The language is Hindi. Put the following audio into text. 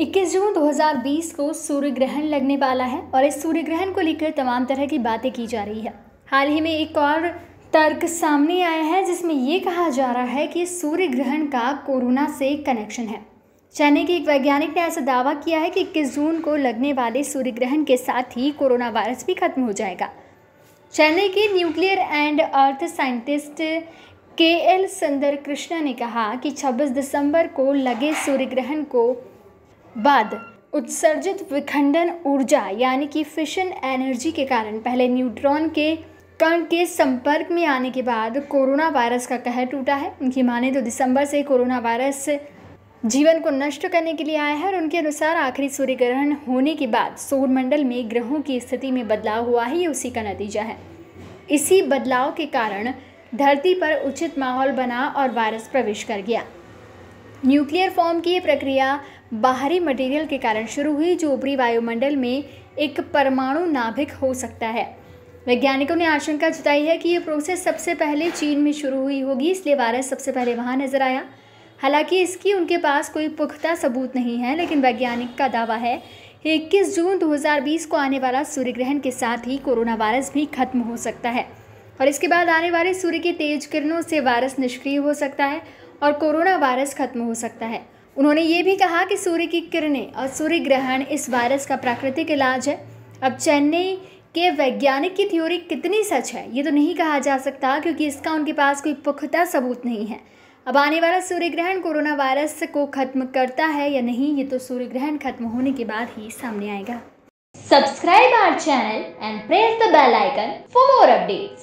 21 जून 2020 को सूर्य ग्रहण लगने वाला है और इस सूर्य ग्रहण को लेकर तमाम तरह की बातें की जा रही है हाल ही में एक और तर्क सामने आया है जिसमें ये कहा जा रहा है कि सूर्य ग्रहण का कोरोना से कनेक्शन है चेन्नई के एक वैज्ञानिक ने ऐसा दावा किया है कि इक्कीस जून को लगने वाले सूर्य ग्रहण के साथ ही कोरोना वायरस भी खत्म हो जाएगा चेन्नई के न्यूक्लियर एंड अर्थ साइंटिस्ट के एल सुंदर कृष्णा ने कहा कि 26 दिसंबर को लगे सूर्य ग्रहण को बाद उत्सर्जित विखंडन ऊर्जा यानी कि फिशन एनर्जी के कारण पहले न्यूट्रॉन के कण के संपर्क में आने के बाद कोरोना वायरस का कहर टूटा है उनकी माने तो दिसंबर से कोरोना वायरस जीवन को नष्ट करने के लिए आया है और उनके अनुसार आखिरी सूर्य ग्रहण होने के बाद सौरमंडल में ग्रहों की स्थिति में बदलाव हुआ है ये उसी का नतीजा है इसी बदलाव के कारण धरती पर उचित माहौल बना और वायरस प्रवेश कर गया न्यूक्लियर फॉर्म की ये प्रक्रिया बाहरी मटेरियल के कारण शुरू हुई जो ऊपरी वायुमंडल में एक परमाणु नाभिक हो सकता है वैज्ञानिकों ने आशंका जताई है कि ये प्रोसेस सबसे पहले चीन में शुरू हुई होगी इसलिए वायरस सबसे पहले वहाँ नजर आया हालांकि इसकी उनके पास कोई पुख्ता सबूत नहीं है लेकिन वैज्ञानिक का दावा है कि इक्कीस जून 2020 को आने वाला सूर्य ग्रहण के साथ ही कोरोना वायरस भी खत्म हो सकता है और इसके बाद आने वाले सूर्य की तेज किरणों से वायरस निष्क्रिय हो सकता है और कोरोना वायरस खत्म हो सकता है उन्होंने ये भी कहा कि सूर्य की किरणें और सूर्य ग्रहण इस वायरस का प्राकृतिक इलाज है अब चेन्नई के वैज्ञानिक की थ्योरी कितनी सच है ये तो नहीं कहा जा सकता क्योंकि इसका उनके पास कोई पुख्ता सबूत नहीं है अब आने वाला सूर्य ग्रहण कोरोना वायरस को खत्म करता है या नहीं ये तो सूर्य ग्रहण खत्म होने के बाद ही सामने आएगा subscribe our channel and press the bell icon for more updates